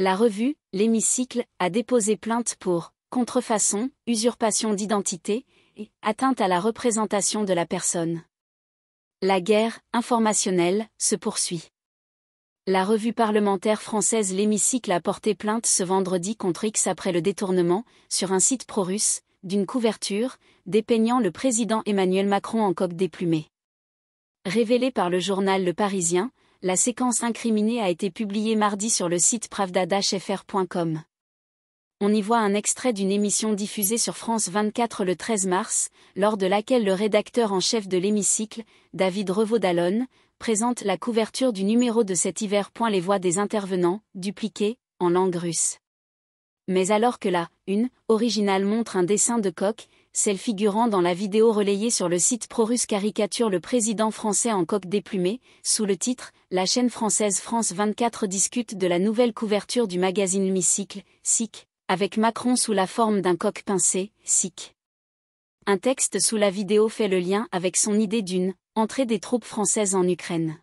La revue, l'hémicycle, a déposé plainte pour contrefaçon, usurpation d'identité et atteinte à la représentation de la personne. La guerre informationnelle se poursuit. La revue parlementaire française L'Hémicycle a porté plainte ce vendredi contre X après le détournement, sur un site pro-russe, d'une couverture, dépeignant le président Emmanuel Macron en coque déplumée. Révélée par le journal Le Parisien, la séquence incriminée a été publiée mardi sur le site pravda-fr.com. On y voit un extrait d'une émission diffusée sur France 24 le 13 mars, lors de laquelle le rédacteur en chef de l'hémicycle, David revaud présente la couverture du numéro de cet hiver. Les voix des intervenants, dupliquées, en langue russe. Mais alors que la une originale montre un dessin de coq, celle figurant dans la vidéo relayée sur le site ProRusse caricature le président français en coque déplumée, sous le titre La chaîne française France 24 discute de la nouvelle couverture du magazine mi SIC, avec Macron sous la forme d'un coq pincé, SIC. Un texte sous la vidéo fait le lien avec son idée d'une entrée des troupes françaises en Ukraine.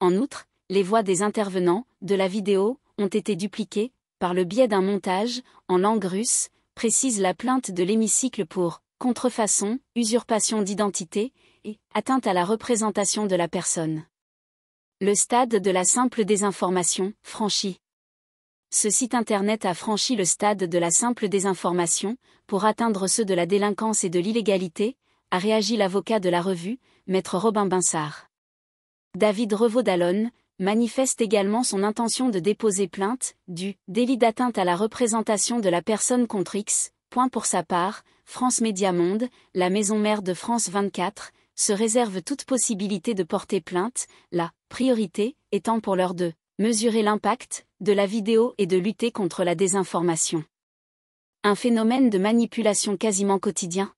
En outre, les voix des intervenants de la vidéo ont été dupliquées par le biais d'un montage en langue russe précise la plainte de l'hémicycle pour contrefaçon, usurpation d'identité et atteinte à la représentation de la personne. Le stade de la simple désinformation, franchi. Ce site internet a franchi le stade de la simple désinformation pour atteindre ceux de la délinquance et de l'illégalité, a réagi l'avocat de la revue, maître Robin Binsart. David revaud manifeste également son intention de déposer plainte, du délit d'atteinte à la représentation de la personne contre X. Point pour sa part, France Média Monde, la maison mère de France 24, se réserve toute possibilité de porter plainte, la priorité étant pour l'heure de mesurer l'impact de la vidéo et de lutter contre la désinformation. Un phénomène de manipulation quasiment quotidien.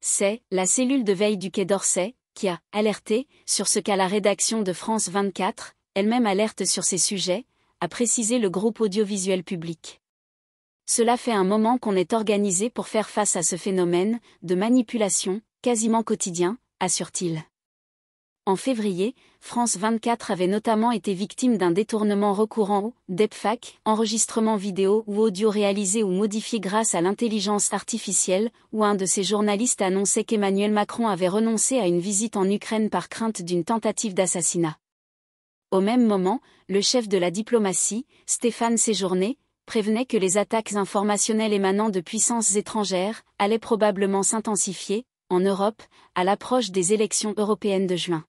C'est la cellule de veille du Quai d'Orsay qui a alerté sur ce qu'à la rédaction de France 24, elle-même alerte sur ces sujets, a précisé le groupe audiovisuel public. Cela fait un moment qu'on est organisé pour faire face à ce phénomène de manipulation, quasiment quotidien, assure-t-il. En février, France 24 avait notamment été victime d'un détournement recourant au DEPFAC, enregistrement vidéo ou audio réalisé ou modifié grâce à l'intelligence artificielle, où un de ses journalistes annonçait qu'Emmanuel Macron avait renoncé à une visite en Ukraine par crainte d'une tentative d'assassinat. Au même moment, le chef de la diplomatie, Stéphane Séjourné, prévenait que les attaques informationnelles émanant de puissances étrangères allaient probablement s'intensifier, en Europe, à l'approche des élections européennes de juin.